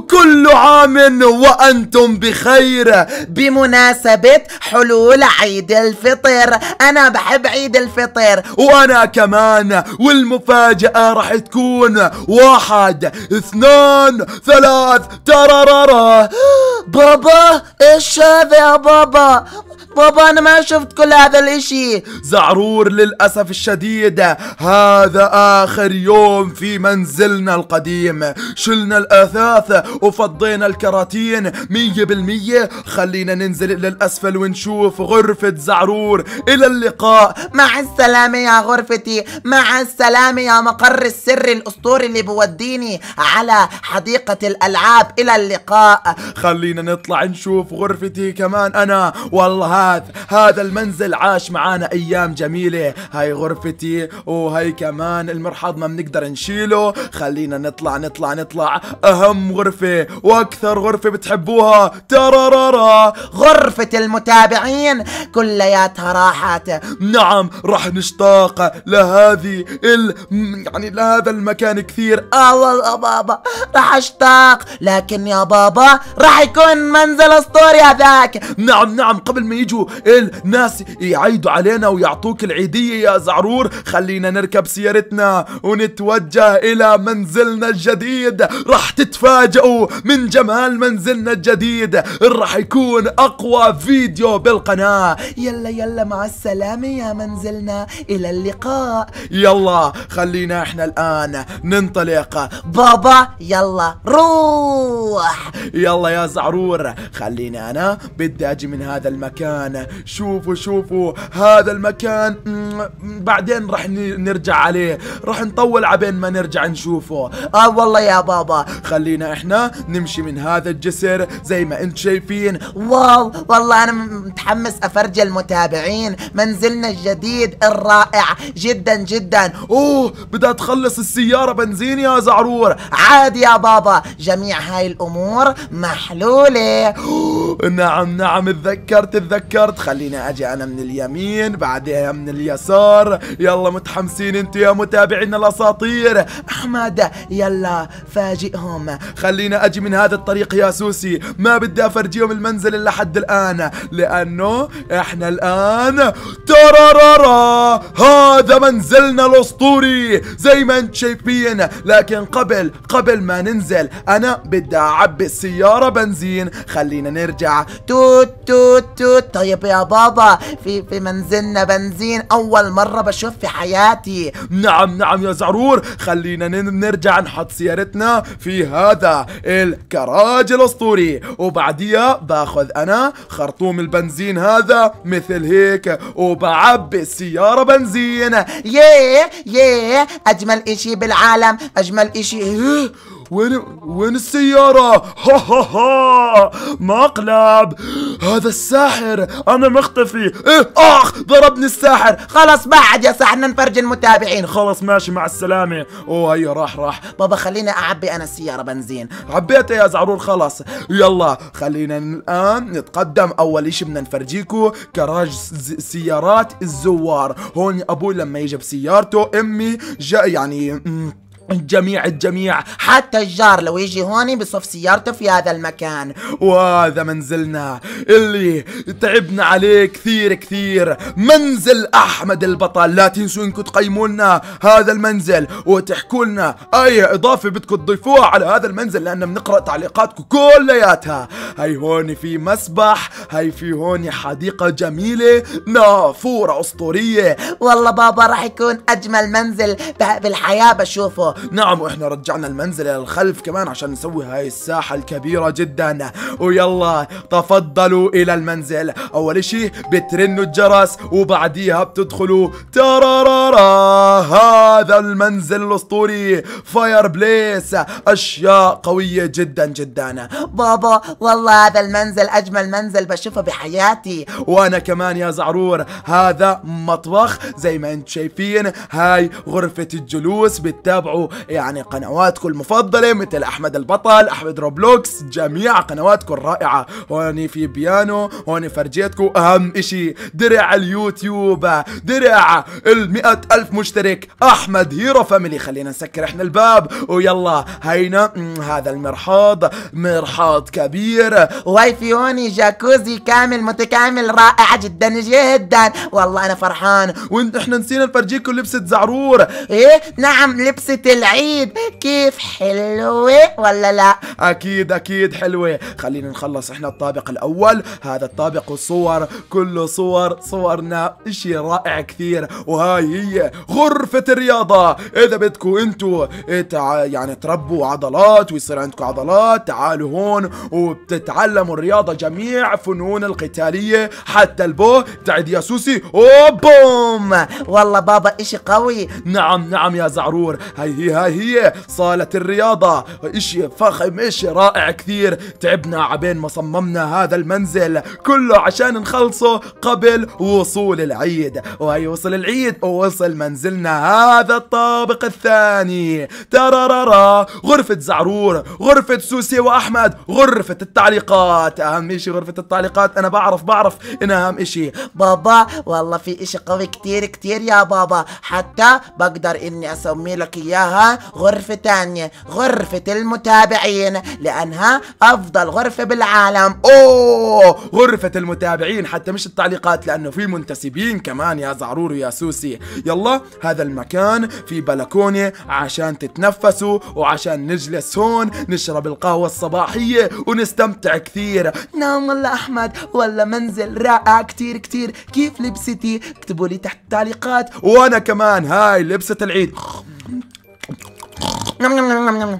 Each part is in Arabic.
وكل عام وأنتم بخير بمناسبة حلول عيد الفطر أنا بحب عيد الفطر وأنا كمان والمفاجأة رح تكون واحد اثنان ثلاث ترارارا بابا ايش هذا يا بابا بابا انا ما شفت كل هذا الاشي زعرور للأسف الشديد هذا آخر يوم في منزلنا القديم شلنا الأثاث وفضينا الكراتين مية بالمية خلينا ننزل للأسفل ونشوف غرفة زعرور إلى اللقاء مع السلامة يا غرفتي مع السلامة يا مقر السر الأسطوري اللي بوديني على حديقة الألعاب إلى اللقاء خلينا نطلع نشوف غرفتي كمان أنا والله هذا هذا المنزل عاش معانا ايام جميله هاي غرفتي وهي كمان المرحاض ما بنقدر نشيله خلينا نطلع نطلع نطلع اهم غرفه واكثر غرفه بتحبوها ترارارا غرفه المتابعين كلياتها راحت نعم راح نشتاق لهذه ال... يعني لهذا المكان كثير اه يا بابا راح اشتاق لكن يا بابا راح يكون منزل اسطوري هذاك نعم نعم قبل ما يجي يجوا الناس يعيدوا علينا ويعطوك العيدية يا زعرور خلينا نركب سيارتنا ونتوجه إلى منزلنا الجديد راح تتفاجئوا من جمال منزلنا الجديد راح يكون أقوى فيديو بالقناة يلا يلا مع السلامة يا منزلنا إلى اللقاء يلا خلينا احنا الآن ننطلق بابا يلا روح يلا يا زعرور خليني أنا بدي أجي من هذا المكان المكان شوفوا شوفوا هذا المكان بعدين راح نرجع عليه راح نطول عبين ما نرجع نشوفه اه والله يا بابا خلينا احنا نمشي من هذا الجسر زي ما انت شايفين واو والله انا متحمس افرجي المتابعين منزلنا الجديد الرائع جدا جدا اوه بدها تخلص السيارة بنزين يا زعرور عادي يا بابا جميع هاي الامور محلولة نعم نعم اتذكرت اتذكرت تذكرت خليني اجي انا من اليمين بعدها من اليسار يلا متحمسين انت يا متابعينا الاساطير احمد يلا فاجئهم خلينا اجي من هذا الطريق يا سوسي ما بدي افرجيهم المنزل الا حد الان لانه احنا الان ترارارا هذا منزلنا الاسطوري زي ما انت شايفين لكن قبل قبل ما ننزل انا بدي اعبي السياره بنزين خلينا نرجع توت توت توت طيب يا بابا في في منزلنا بنزين اول مره بشوف في حياتي نعم نعم يا زعرور خلينا نرجع نحط سيارتنا في هذا الكراج الاسطوري وبعديها باخذ انا خرطوم البنزين هذا مثل هيك وبعبي السياره بنزين ياه ياه اجمل اشي بالعالم اجمل اشي وين وين السيارة؟ ها ها ها مقلب هذا الساحر أنا مختفي إيه آخ ضربني الساحر خلاص بعد يا ساحر نفرج المتابعين خلاص ماشي مع السلامة أوه هي راح راح بابا خليني أعبي أنا السيارة بنزين عبيتها يا زعرور خلاص يلا خلينا الآن نتقدم أول إشي بدنا نفرجيكو كراج سيارات الزوار هون أبوي لما يجي بسيارته أمي جا يعني الجميع الجميع حتى الجار لو يجي هوني بصف سيارته في هذا المكان وهذا منزلنا اللي تعبنا عليه كثير كثير منزل أحمد البطل لا تنسوا انكم تقيموا لنا هذا المنزل وتحكوا لنا أي إضافة بدكم تضيفوها على هذا المنزل لأن بنقرأ تعليقاتكم كلياتها هاي هون في مسبح هاي في هون حديقة جميلة نافورة أسطورية والله بابا راح يكون أجمل منزل بالحياة بشوفه نعم واحنا رجعنا المنزل الى الخلف كمان عشان نسوي هاي الساحة الكبيرة جدا ويلا تفضلوا الى المنزل اول اشي بترنوا الجرس وبعديها بتدخلوا ترارارا هذا المنزل الاسطوري فاير بليس اشياء قوية جدا جدا بابا والله هذا المنزل اجمل منزل بشوفه بحياتي وانا كمان يا زعرور هذا مطبخ زي ما انتم شايفين هاي غرفة الجلوس بتتابعوا يعني قنواتكم المفضله مثل احمد البطل احمد روبلوكس جميع قنواتكم الرائعه هون في بيانو هون فرجيتكم اهم اشي درع اليوتيوب درع المئة الف مشترك احمد هيرو فاميلي خلينا نسكر احنا الباب ويلا هينا هذا المرحاض مرحاض كبير ضيفي هوني جاكوزي كامل متكامل رائع جدا جدا والله انا فرحان وإحنا نسينا نفرجيكم لبسة زعرور ايه نعم لبسة العيد كيف حلوة ولا لا أكيد أكيد حلوة خلينا نخلص إحنا الطابق الأول هذا الطابق الصور كله صور صورنا إشي رائع كثير وهاي هي غرفة الرياضة إذا بدكوا أنتوا إيه، يعني تربوا عضلات ويصير عندكم عضلات تعالوا هون وبتتعلموا الرياضة جميع فنون القتالية حتى البو تعد يا سوسي أوبوم والله بابا إشي قوي نعم نعم يا زعرور هاي هي هاي هي صالة الرياضة اشي فخم اشي رائع كثير تعبنا عبين ما صممنا هذا المنزل كله عشان نخلصه قبل وصول العيد وهي وصل العيد ووصل منزلنا هذا الطابق الثاني ترارارا غرفة زعرور غرفة سوسي وأحمد غرفة التعليقات أهم اشي غرفة التعليقات أنا بعرف بعرف انها أهم اشي بابا والله في اشي قوي كتير كتير يا بابا حتى بقدر إني أسمي لك إياها لها غرفة تانية غرفة المتابعين لأنها أفضل غرفة بالعالم أوه غرفة المتابعين حتى مش التعليقات لأنه في منتسبين كمان يا زعرور ويا سوسي يلا هذا المكان في بلكونة عشان تتنفسوا وعشان نجلس هون نشرب القهوة الصباحية ونستمتع كثير نعم والله أحمد والله منزل رائع كتير كتير كيف لبستي اكتبوا لي تحت التعليقات وأنا كمان هاي لبسة العيد Ngâm ngâm ngâm ngâm ngâm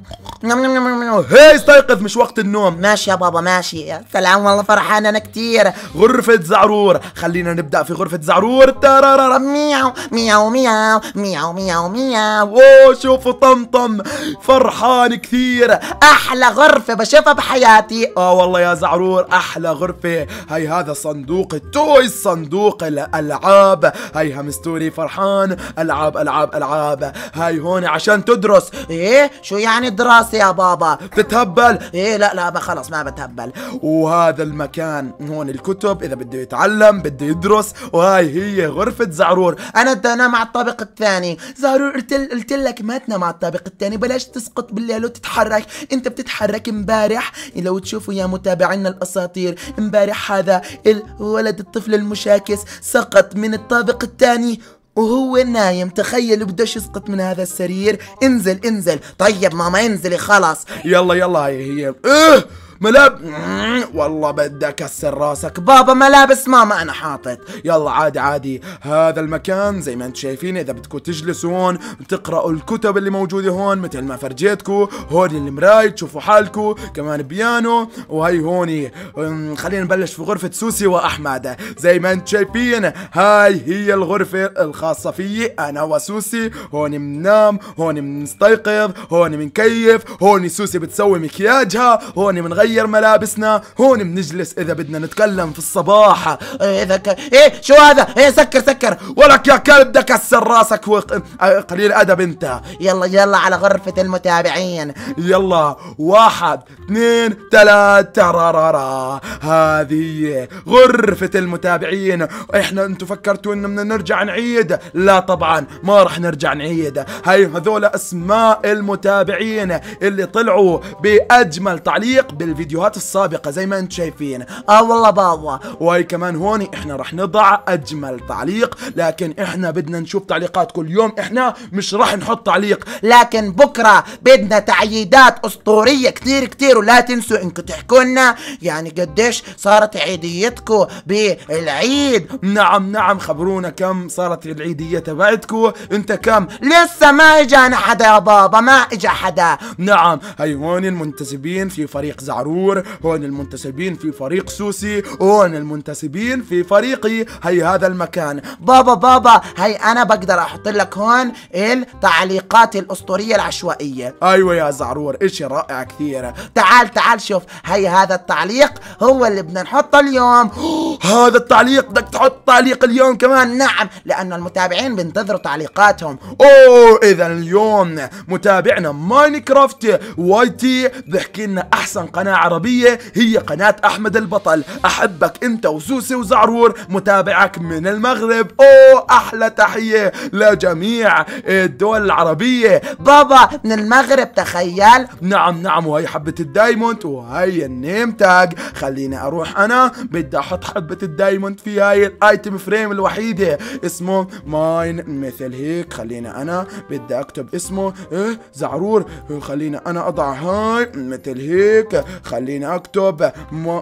نعم، نعم، نعم، هي استيقظ مش وقت النوم ماشي يا بابا ماشي يا سلام والله فرحان انا كثير غرفة زعرور خلينا نبدأ في غرفة زعرور ترارارا مياو مياو مياو مياو مياو مياو اوه شوفوا طمطم فرحان كثير احلى غرفة بشوفها بحياتي اه والله يا زعرور احلى غرفة هي هذا صندوق التويز صندوق الالعاب هي همستوري فرحان العاب العاب العاب هاي هون عشان تدرس ايه شو يعني دراسة خلاص يا بابا تتهبل ايه لا لا ما خلاص ما بتهبل وهذا المكان هون الكتب اذا بده يتعلم بده يدرس وهاي هي غرفة زعرور انا انا على الطابق الثاني زعرور قلت لك ما تنام على الطابق الثاني بلاش تسقط بالليل وتتحرك انت بتتحرك امبارح لو تشوفوا يا متابعينا الاساطير امبارح هذا الولد الطفل المشاكس سقط من الطابق الثاني وهو نايم تخيل بدش يسقط من هذا السرير انزل انزل طيب ماما انزلي خلاص يلا يلا هي هي اه ملاب والله بدي اكسر راسك بابا ملابس ماما انا حاطط يلا عادي عادي هذا المكان زي ما انتم شايفين اذا بدكم تجلسوا هون تقرأوا الكتب اللي موجودة هون مثل ما فرجيتكم هون المراي تشوفوا حالكم كمان بيانو وهي هوني خلينا نبلش في غرفة سوسي واحمد زي ما انتم شايفين هاي هي الغرفة الخاصة فيي انا وسوسي هون بننام هون بنستيقظ هون بنكيف هون سوسي بتسوي مكياجها هون بنغير نغير ملابسنا هون بنجلس اذا بدنا نتكلم في الصباح إيه، اذا ك... ايه شو هذا ايه سكر سكر ولك يا كلب بدي اكسر راسك آه، قليل ادب انت يلا يلا على غرفة المتابعين يلا واحد اثنين ثلاثة ترارارا هذه غرفة المتابعين احنا انتم فكرتوا اننا نرجع نعيد لا طبعا ما رح نرجع نعيد هاي هذول اسماء المتابعين اللي طلعوا باجمل تعليق بالفيديو الفيديوهات السابقة زي ما انتم شايفين اه والله بابا وهي كمان هوني احنا راح نضع اجمل تعليق لكن احنا بدنا نشوف تعليقات كل يوم احنا مش راح نحط تعليق لكن بكرة بدنا تعييدات اسطورية كتير كتير ولا تنسوا انكم تحكوا لنا يعني قديش صارت عيديتكم بالعيد نعم نعم خبرونا كم صارت العيدية تبعتكم انت كم لسه ما اجانا حدا يا بابا ما اجى حدا نعم هي هون المنتسبين في فريق زعرو الغرور هون المنتسبين في فريق سوسي هون المنتسبين في فريقي هي هذا المكان بابا بابا هي انا بقدر احط لك هون التعليقات الاسطوريه العشوائيه ايوه يا زعرور اشي رائع كثير تعال تعال شوف هي هذا التعليق هو اللي بدنا نحطه اليوم هذا التعليق بدك تحط تعليق اليوم كمان نعم لانه المتابعين بينتظروا تعليقاتهم اوه اذا اليوم متابعنا ماينكرافت واي تي بحكي لنا احسن قناه العربية هي قناة أحمد البطل أحبك أنت وسوسي وزعرور متابعك من المغرب أوه أحلى تحية لجميع الدول العربية بابا من المغرب تخيل نعم نعم وهي حبة الدايموند وهي النيم تاج خليني أروح أنا بدي أحط حبة الدايموند في هاي الآيتم فريم الوحيدة اسمه ماين مثل هيك خليني أنا بدي أكتب اسمه إيه زعرور خليني أنا أضع هاي مثل هيك خليني اكتب مو...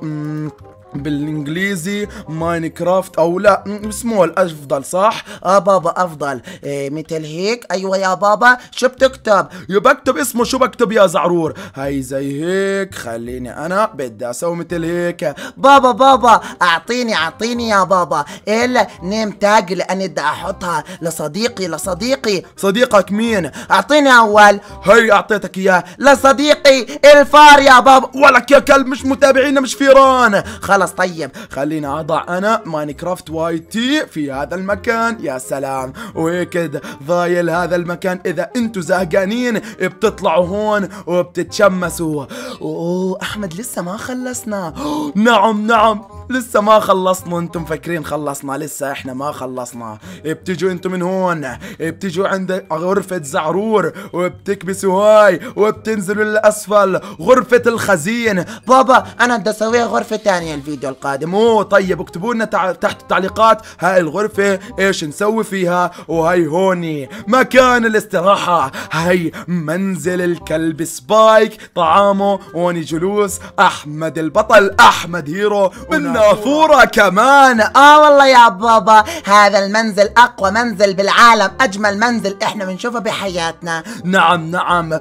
بالانجليزي ماينكرافت او لا سمول افضل صح اه بابا افضل إيه مثل هيك ايوه يا بابا شو بتكتب يا بكتب اسمه شو بكتب يا زعرور هي زي هيك خليني انا بدي اسوي مثل هيك بابا بابا اعطيني اعطيني يا بابا إيه، الا نيم تاج لاني بدي احطها لصديقي لصديقي صديقك مين اعطيني اول هي اعطيتك اياه لصديقي الفار يا بابا ولك يا كلب مش متابعينا مش فيران خلاص خلاص طيب خليني اضع انا ماينكرافت واي تي في هذا المكان يا سلام وكذا ضايل هذا المكان اذا انتم زهقانين بتطلعوا هون وبتتشمسوا اوه احمد لسه ما خلصنا نعم نعم لسه ما خلصنا انتم فاكرين خلصنا لسه احنا ما خلصنا بتجوا انتم من هون بتجوا عند غرفة زعرور وبتكبسوا هاي وبتنزلوا للاسفل غرفة الخزين بابا انا بدي اسويها غرفة تانية الفيديو القادم اوه طيب اكتبوا لنا تحت التعليقات هاي الغرفة ايش نسوي فيها وهي هوني مكان الاستراحة هاي منزل الكلب سبايك طعامه هوني جلوس احمد البطل احمد هيرو من نافورة كمان اه والله يا بابا هذا المنزل اقوى منزل بالعالم اجمل منزل احنا بنشوفه بحياتنا نعم نعم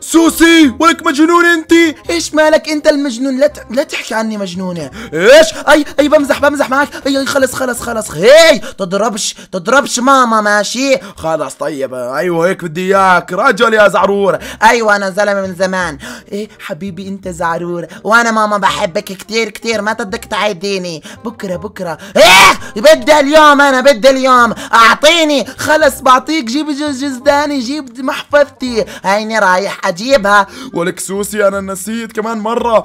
سوسي ولك مجنون انت ايش مالك انت المجنون لا ت... لا تحكي عني مجنونه ايش اي اي بمزح بمزح معك اي اي خلص خلص خلص هي تضربش تضربش ماما ماشي خلاص طيب ايوه هيك بدي اياك رجل يا زعرور ايوه انا زلمه من زمان ايه حبيبي انت زعرور وانا ماما بحبك كثير كثير ما تدك تعيد يهديني بكره بكره ايه بدي اليوم انا بدي اليوم اعطيني خلص بعطيك جيب جزداني جيب محفظتي هيني رايح اجيبها ولك سوسي انا نسيت كمان مره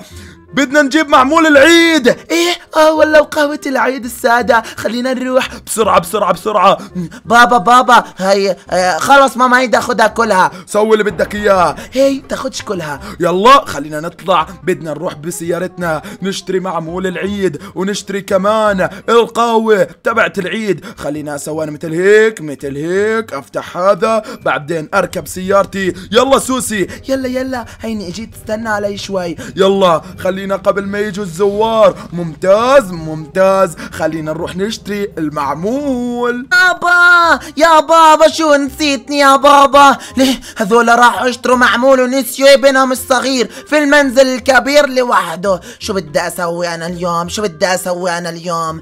بدنا نجيب معمول العيد ايه اه ولا وقهوة العيد السادة خلينا نروح بسرعة بسرعة بسرعة بابا بابا هي آه، خلص ماما هيدا خدها كلها سوي اللي بدك اياه هي تاخدش كلها يلا خلينا نطلع بدنا نروح بسيارتنا نشتري معمول العيد ونشتري كمان القهوة تبعت العيد خلينا سوان مثل هيك مثل هيك افتح هذا بعدين اركب سيارتي يلا سوسي يلا يلا هيني اجيت استنى علي شوي يلا خلينا خلينا قبل ما يجوا الزوار ممتاز ممتاز خلينا نروح نشتري المعمول بابا يا بابا شو نسيتني يا بابا ليه هذول راحوا اشتروا معمول ونسيوا ابنهم الصغير في المنزل الكبير لوحده شو بدي اسوي انا اليوم شو بدي اسوي انا اليوم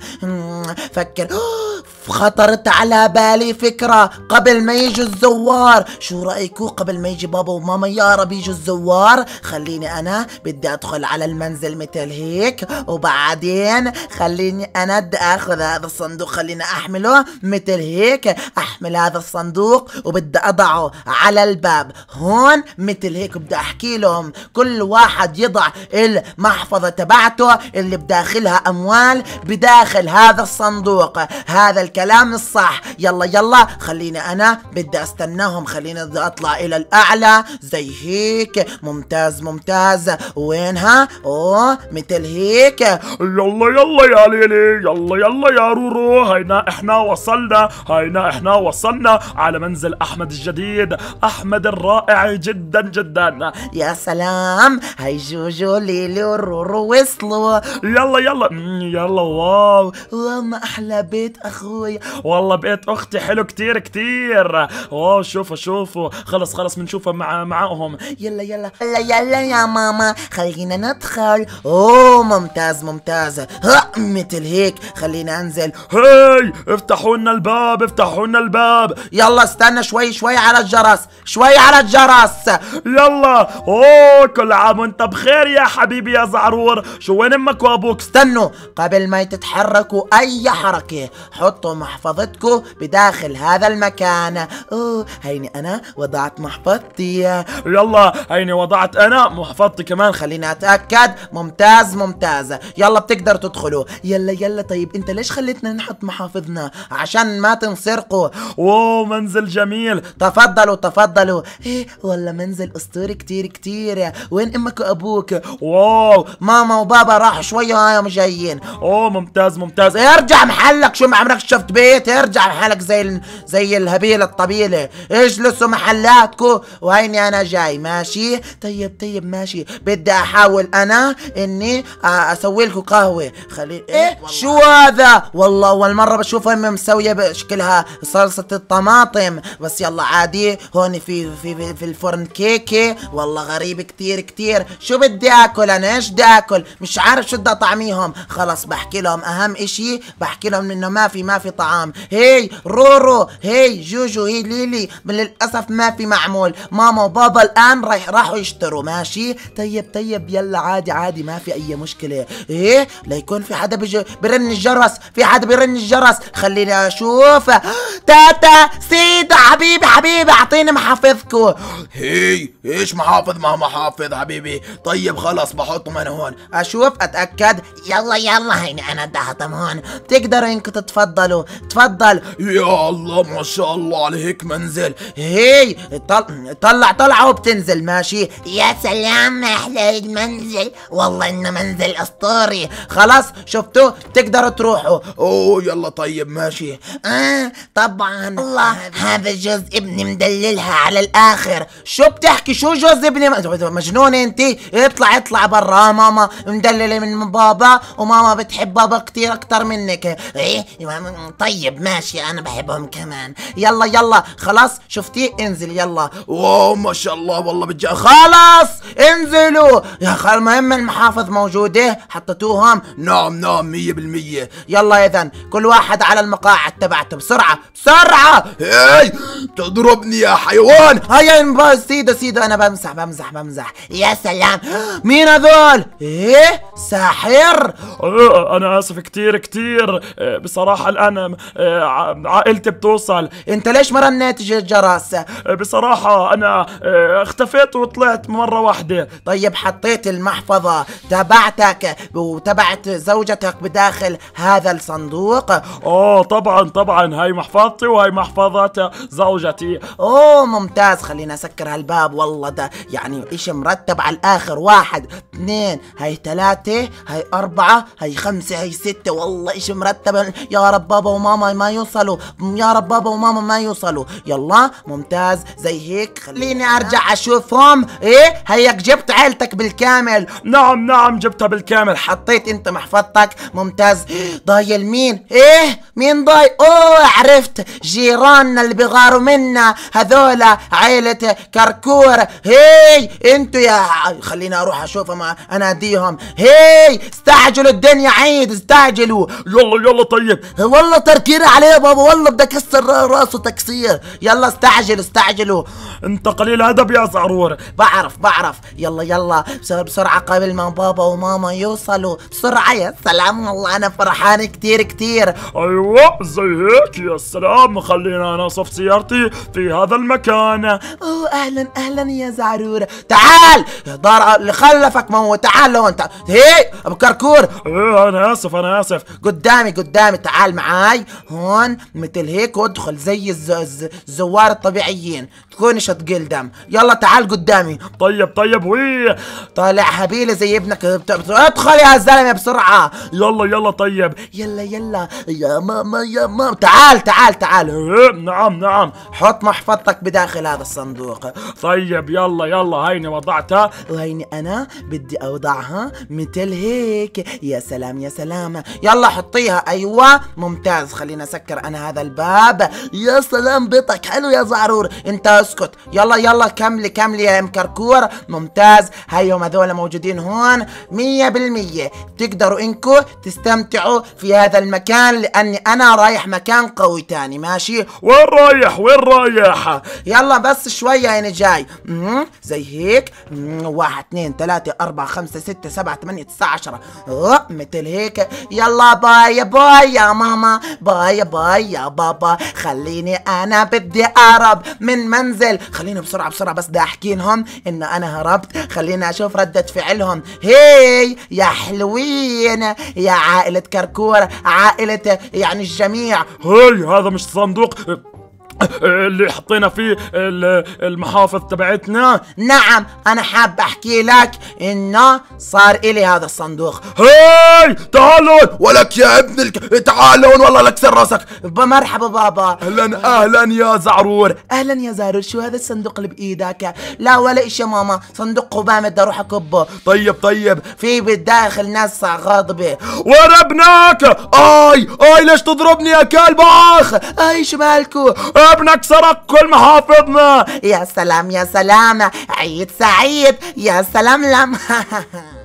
فكر خطرت على بالي فكرة قبل ما يجوا الزوار شو رأيكم قبل ما يجي بابا وماما يا رب يجي الزوار خليني أنا بدي أدخل على المنزل مثل هيك وبعدين خليني أنا بدي أخذ هذا الصندوق خليني أحمله مثل هيك أحمل هذا الصندوق وبدي أضعه على الباب هون مثل هيك بدي أحكي لهم كل واحد يضع المحفظة تبعته اللي بداخلها أموال بداخل هذا الصندوق هذا الكلام الصح يلا يلا خليني انا بدي استناهم خليني اطلع الى الاعلى زي هيك ممتاز ممتاز وينها اوه مثل هيك يلا يلا يا ليلي يلا يلا يا رورو هينا احنا وصلنا هينا احنا وصلنا على منزل احمد الجديد احمد الرائع جدا جدا يا سلام هاي جوجو ليلي ورورو وصلوا يلا يلا يلا واو واو ما احلى بيت اخوي اخوي والله بيت اختي حلو كتير كتير اوه شوفوا شوفوا خلص خلص بنشوفها مع معاهم يلا يلا يلا يلا يا ماما خلينا ندخل اوه ممتاز ممتاز مثل هيك خلينا انزل هاي افتحوا لنا الباب افتحوا لنا الباب يلا استنى شوي شوي على الجرس شوي على الجرس يلا اوه كل عام وانت بخير يا حبيبي يا زعرور شو وين امك وابوك استنوا قبل ما تتحركوا اي حركة حطوا محفظتكم بداخل هذا المكان اوه هيني انا وضعت محفظتي يلا هيني وضعت انا محفظتي كمان خليني اتأكد ممتاز ممتاز يلا بتقدر تدخلوا يلا يلا طيب انت ليش خليتنا نحط محافظنا عشان ما تنسرقوا واو منزل جميل تفضلوا تفضلوا ايه والله منزل اسطوري كتير كتير وين امك وابوك واو ماما وبابا راحوا شويه وهاي جايين اوه ممتاز ممتاز إيه، ارجع محلك شو ما عمرك شفت بيت ارجع محلك زي زي الهبيله الطبيله اجلسوا محلاتكم وهيني انا جاي ماشي طيب طيب ماشي بدي احاول انا اني اسوي لكم قهوه خلي عليه ايه, إيه؟ والله. شو هذا والله اول مره بشوفها مسويه بشكلها صلصه الطماطم بس يلا عادي هون في في في, في الفرن كيكه والله غريب كتير كتير شو بدي اكل انا ايش بدي اكل مش عارف شو بدي اطعميهم خلص بحكي لهم اهم اشي بحكي لهم انه ما في ما في طعام هي رورو هي جوجو هي ليلي للاسف ما في معمول ماما وبابا الان راح راحوا يشتروا ماشي طيب طيب يلا عادي عادي ما في اي مشكله ايه ليكون في حدا بيرن الجرس في حدا بيرن الجرس خليني اشوف تاتا سيد حبيبي حبيبي اعطيني محافظكو هي ايش محافظ ما محافظ حبيبي طيب خلص بحطهم انا هون اشوف اتاكد يلا يلا هيني انا دهتم هون تقدروا انكم تتفضلوا تفضل يا الله ما شاء الله عليك منزل هي طلع طلع وبتنزل ماشي يا سلام احلى المنزل والله انه منزل اسطوري خلاص شفتوا تقدروا تروحوا اوه يلا طيب ماشي اه طبعا الله هذا جوز ابني مدللها على الاخر شو بتحكي شو جوز ابني طيب، طيب، مجنونه انت اطلع اطلع برا ماما مدلله من بابا وماما بتحب بابا كثير اكثر منك ايه طيب ماشي انا بحبهم كمان يلا يلا خلاص شفتي انزل يلا واو ما شاء الله والله بتجي خلاص انزلوا يا المهم المحافظ موجوده حطيتوهم نعم نعم مية بالمية يلا اذا كل واحد على المقاعد تبعته بسرعة بسرعة هاي تضربني يا حيوان انباز سيدا سيدا انا بمزح بمزح بمزح يا سلام مين هذول ايه ساحر انا اسف كتير كتير بصراحة الان آه، عائلتي بتوصل انت ليش ما رنيت الجرس بصراحة انا آه، اختفيت وطلعت مرة واحدة طيب حطيت المحفظة تبعتك وتبعت زوجك زوجتك بداخل هذا الصندوق اوه طبعا طبعا هاي محفظتي وهي محفظة زوجتي اوه ممتاز خلينا اسكر هالباب والله ده يعني ايش مرتب على الاخر واحد اثنين هاي ثلاثة هاي اربعة هاي خمسة هاي ستة والله ايش مرتب يا رب بابا وماما ما يوصلوا يا رب بابا وماما ما يوصلوا يلا ممتاز زي هيك خليني ارجع اشوفهم ايه هيك جبت عيلتك بالكامل نعم نعم جبتها بالكامل حطيت انت محفظتك شباك ممتاز ضايل مين ايه مين ضاي اوه عرفت جيراننا اللي بيغاروا منا هذولا عيلة كركور هي انتوا يا خليني اروح اشوفهم اناديهم هي استعجلوا الدنيا عيد استعجلوا يلا يلا طيب إيه، والله تركير عليه بابا والله بدي اكسر راسه تكسير يلا استعجل استعجلوا انت قليل ادب يا زعرور بعرف بعرف يلا يلا بسرعة قبل ما بابا وماما يوصلوا بسرعة يا سلام والله انا فرحان كتير كتير ايوه زي هيك يا سلام خلينا انا اصف سيارتي في هذا المكان اوه اهلا اهلا يا زعرور تعال دار اللي خلفك ما هو تعال لو انت هي ابو كركور ايه انا اسف انا اسف قدامي قدامي تعال معاي هون مثل هيك وادخل زي الزوار الطبيعيين تكون تقل دم يلا تعال قدامي طيب طيب وي طالع هبيله زي ابنك ادخل يا زلمه بسرعه يلا يلا طيب يلا يلا يا ماما يا ماما تعال تعال تعال إيه، نعم نعم حط محفظتك بداخل هذا الصندوق طيب يلا يلا هيني وضعتها وهيني انا بدي اوضعها مثل هيك يا سلام يا سلام يلا حطيها ايوه ممتاز خلينا اسكر انا هذا الباب يا سلام بيتك حلو يا زعرور انت اسكت يلا يلا كملي كملي يا ام كركور ممتاز هيهم هذول موجودين هون مية بالمية تقدروا انكم انكم تستمتعوا في هذا المكان لاني انا رايح مكان قوي تاني ماشي وين رايح وين رايح يلا بس شويه انا جاي زي هيك واحد اثنين ثلاثة أربعة خمسة ستة سبعة ثمانية تسعة عشرة مثل هيك يلا باي باي يا ماما باي باي يا بابا خليني أنا بدي أهرب من منزل خليني بسرعة بسرعة بس بدي أحكي لهم انه أنا هربت خليني أشوف ردة فعلهم هي يا حلوين يا عائلة كركور عائلة يعني الجميع هاي هذا مش صندوق اللي حطينا فيه المحافظ تبعتنا نعم انا حاب احكي لك انه صار الي هذا الصندوق هاي تعالوا ولك يا ابن الك... تعالوا والله لك سر راسك مرحبا بابا اهلا اهلا يا زعرور اهلا يا زعرور شو هذا الصندوق اللي بايدك لا ولا شيء ماما صندوق قبامة بدي اروح اكبه طيب طيب في بالداخل ناس غاضبة وربناك اي اي ليش تضربني يا كلب اخ اي شو مالكم الشباب سرق كل محافظنا يا سلام يا سلام عيد سعيد يا سلام لم